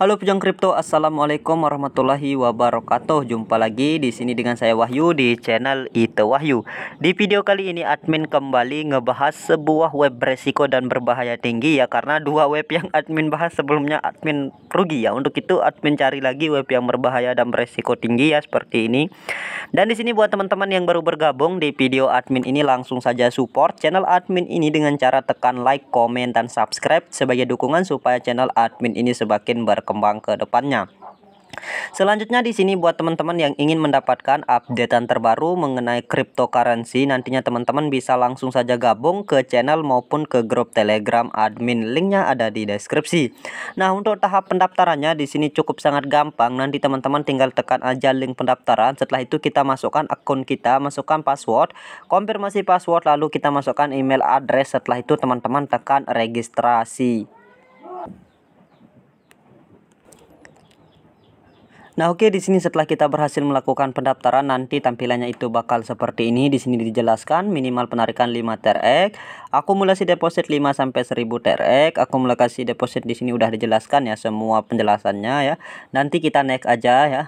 Halo pejuang kripto, assalamualaikum warahmatullahi wabarakatuh. Jumpa lagi di sini dengan saya Wahyu di channel Ite Wahyu. Di video kali ini admin kembali ngebahas sebuah web resiko dan berbahaya tinggi ya karena dua web yang admin bahas sebelumnya admin rugi ya. Untuk itu admin cari lagi web yang berbahaya dan beresiko tinggi ya seperti ini. Dan di sini buat teman-teman yang baru bergabung di video admin ini langsung saja support channel admin ini dengan cara tekan like, komen dan subscribe sebagai dukungan supaya channel admin ini semakin berkembang berkembang ke depannya. Selanjutnya di sini buat teman-teman yang ingin mendapatkan updatean terbaru mengenai cryptocurrency nantinya teman-teman bisa langsung saja gabung ke channel maupun ke grup Telegram admin linknya ada di deskripsi. Nah, untuk tahap pendaftarannya di sini cukup sangat gampang. Nanti teman-teman tinggal tekan aja link pendaftaran. Setelah itu kita masukkan akun kita, masukkan password, konfirmasi password lalu kita masukkan email address. Setelah itu teman-teman tekan registrasi. Nah oke okay, di sini setelah kita berhasil melakukan pendaftaran nanti tampilannya itu bakal seperti ini. Di sini dijelaskan minimal penarikan 5 TRX, akumulasi deposit 5 sampai 1000 TRX, akumulasi deposit di sini udah dijelaskan ya semua penjelasannya ya. Nanti kita naik aja ya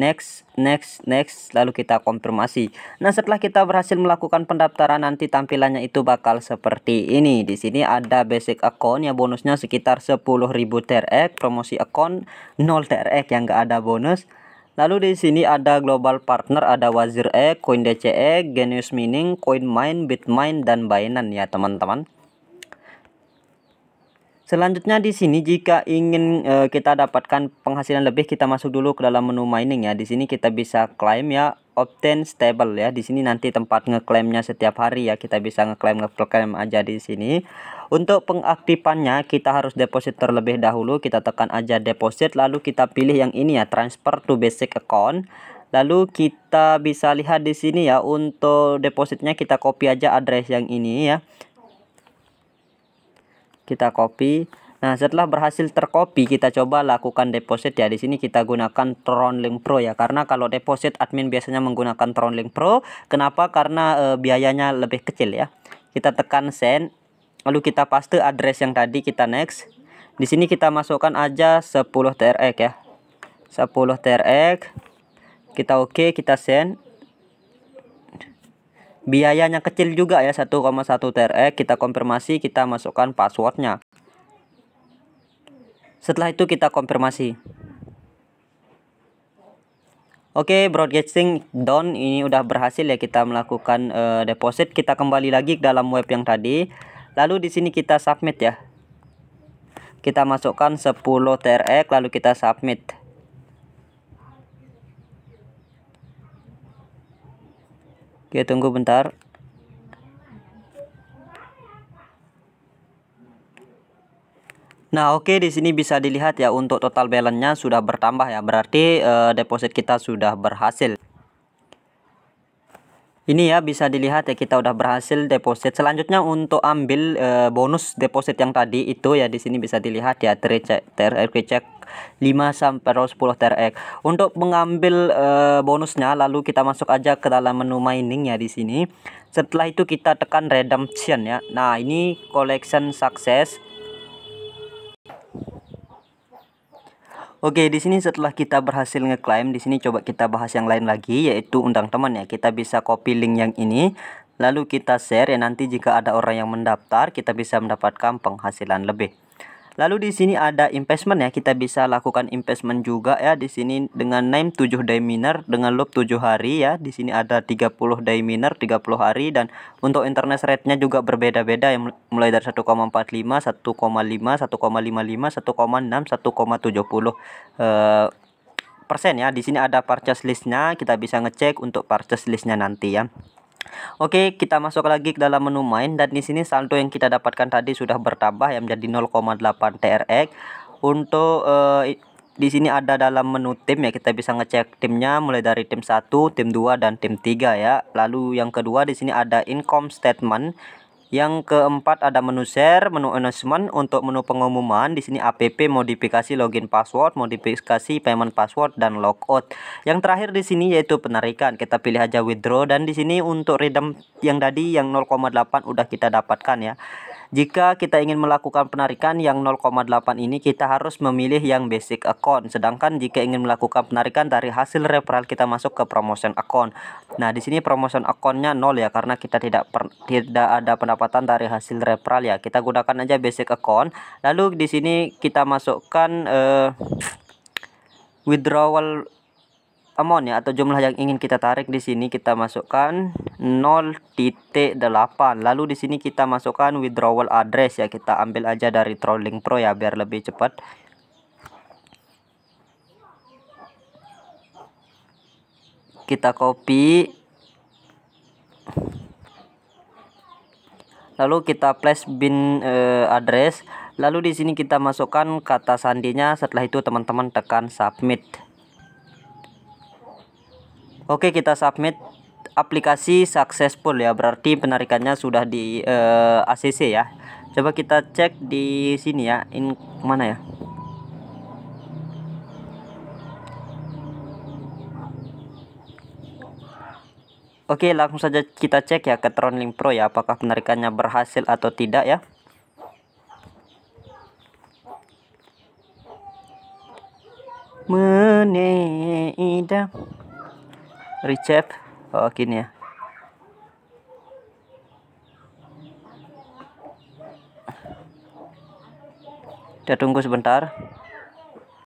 next, next, next, lalu kita konfirmasi. Nah, setelah kita berhasil melakukan pendaftaran, nanti tampilannya itu bakal seperti ini. Di sini ada basic account ya bonusnya sekitar 10.000 TRX, promosi account 0 TRX yang enggak ada bonus. Lalu di sini ada global partner, ada Wazir E, Coin DCE, Genius Mining, Coin Mine, Bitmine dan Binance ya, teman-teman. Selanjutnya di sini jika ingin e, kita dapatkan penghasilan lebih kita masuk dulu ke dalam menu mining ya. Di sini kita bisa klaim ya obtain stable ya. Di sini nanti tempat ngeklaimnya setiap hari ya. Kita bisa ngeklaim ngeklaim aja di sini. Untuk pengaktifannya kita harus deposit terlebih dahulu. Kita tekan aja deposit lalu kita pilih yang ini ya transfer to basic account. Lalu kita bisa lihat di sini ya untuk depositnya kita copy aja address yang ini ya kita copy Nah, setelah berhasil tercopy, kita coba lakukan deposit ya. Di sini kita gunakan Tronlink Pro ya. Karena kalau deposit admin biasanya menggunakan Tronlink Pro. Kenapa? Karena e, biayanya lebih kecil ya. Kita tekan send, lalu kita paste address yang tadi kita next. Di sini kita masukkan aja 10 TRX ya. 10 TRX. Kita oke, okay, kita send biayanya kecil juga ya 1,1 TRE kita konfirmasi kita masukkan passwordnya setelah itu kita konfirmasi Oke, okay, broadcasting down ini udah berhasil ya kita melakukan uh, deposit. Kita kembali lagi ke dalam web yang tadi. Lalu di sini kita submit ya. Kita masukkan 10 TRX lalu kita submit. Oke, tunggu bentar. Nah, oke okay, di sini bisa dilihat ya untuk total balance-nya sudah bertambah ya. Berarti eh, deposit kita sudah berhasil ini ya bisa dilihat ya kita udah berhasil deposit selanjutnya untuk ambil e, bonus deposit yang tadi itu ya di sini bisa dilihat ya TRC TRC cek 5 sampai 10 TRX untuk mengambil e, bonusnya lalu kita masuk aja ke dalam menu mining ya di sini setelah itu kita tekan redemption ya nah ini collection success Oke, di sini setelah kita berhasil ngeklaim, di sini coba kita bahas yang lain lagi yaitu undang teman ya. Kita bisa copy link yang ini lalu kita share ya nanti jika ada orang yang mendaftar kita bisa mendapatkan penghasilan lebih. Lalu di sini ada investment ya, kita bisa lakukan investment juga ya di sini dengan name 7 day miner dengan loop 7 hari ya. Di sini ada 30 day miner 30 hari dan untuk internet rate-nya juga berbeda-beda ya mulai dari 1,45, 1,5, 1,55, 1,6, 1,70 eh persen ya. Di sini ada purchase listnya, kita bisa ngecek untuk purchase listnya nanti ya. Oke, kita masuk lagi ke dalam menu main dan di sini saldo yang kita dapatkan tadi sudah bertambah yang menjadi 0,8 TRX. Untuk uh, di sini ada dalam menu tim ya kita bisa ngecek timnya mulai dari tim 1, tim 2 dan tim 3 ya. Lalu yang kedua di sini ada income statement yang keempat ada menu share, menu announcement untuk menu pengumuman. Di sini app modifikasi login password, modifikasi payment password dan logout. Yang terakhir di sini yaitu penarikan. Kita pilih aja withdraw dan di sini untuk redeem yang tadi yang 0,8 udah kita dapatkan ya. Jika kita ingin melakukan penarikan yang 0,8 ini kita harus memilih yang basic account. Sedangkan jika ingin melakukan penarikan dari hasil referral kita masuk ke promotion account. Nah, di sini promotion accountnya 0 ya karena kita tidak per, tidak ada pendapatan dari hasil referral ya. Kita gunakan aja basic account. Lalu di sini kita masukkan uh, withdrawal amount ya atau jumlah yang ingin kita tarik di sini kita masukkan 0.8 lalu di sini kita masukkan withdrawal address ya kita ambil aja dari trolling pro ya biar lebih cepat kita copy lalu kita place bin uh, address lalu di sini kita masukkan kata sandinya setelah itu teman-teman tekan submit Oke kita submit aplikasi successful ya berarti penarikannya sudah di uh, eh, ACC ya coba kita cek di sini ya in mana ya Oke langsung saja kita cek ya ke Tronlink Pro ya apakah penarikannya berhasil atau tidak ya idam Richard oh, ya kita tunggu sebentar